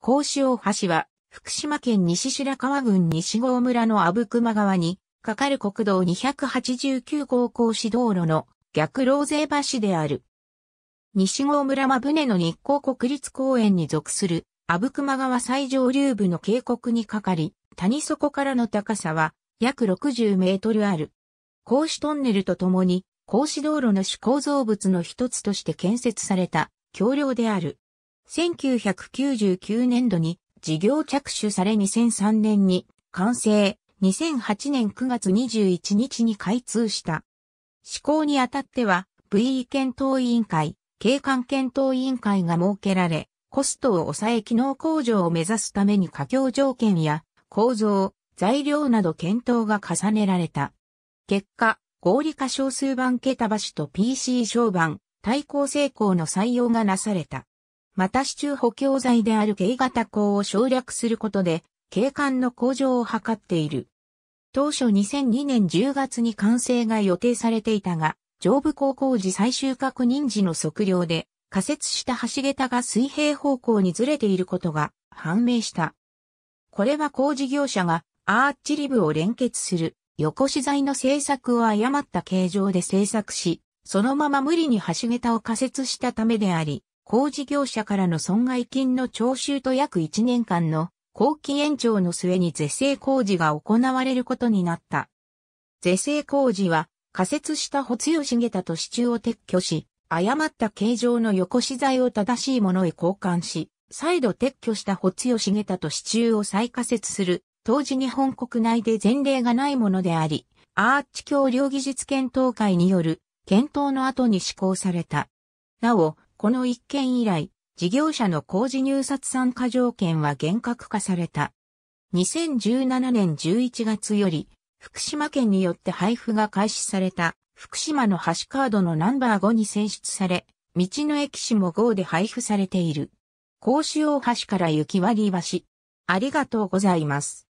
甲子大橋は、福島県西白川郡西郷村の阿武隈川に、かかる国道289号甲子道路の逆老勢橋である。西郷村は船の日光国立公園に属する阿武隈川最上流部の渓谷にかかり、谷底からの高さは約60メートルある。甲子トンネルとともに、甲子道路の主構造物の一つとして建設された橋梁である。1999年度に事業着手され2003年に完成、2008年9月21日に開通した。施行にあたっては、VE 検討委員会、景観検討委員会が設けられ、コストを抑え機能向上を目指すために過強条件や構造、材料など検討が重ねられた。結果、合理化小数版桁橋と PC 小版、対抗成功の採用がなされた。また支柱補強材である K 型鋼を省略することで、景観の向上を図っている。当初2002年10月に完成が予定されていたが、上部高工時最終確認時の測量で、仮設した橋桁が水平方向にずれていることが判明した。これは工事業者がアーチリブを連結する横資材の製作を誤った形状で製作し、そのまま無理に橋桁を仮設したためであり、工事業者からの損害金の徴収と約1年間の後期延長の末に是正工事が行われることになった。是正工事は仮設した保津吉下駄と支柱を撤去し、誤った形状の横資材を正しいものへ交換し、再度撤去した保津吉下駄と支柱を再仮設する、当時日本国内で前例がないものであり、アーチ橋梁技術検討会による検討の後に施行された。なお、この一件以来、事業者の工事入札参加条件は厳格化された。2017年11月より、福島県によって配布が開始された、福島の橋カードのナンバー5に選出され、道の駅市も5で配布されている。甲州大橋から雪割り橋。ありがとうございます。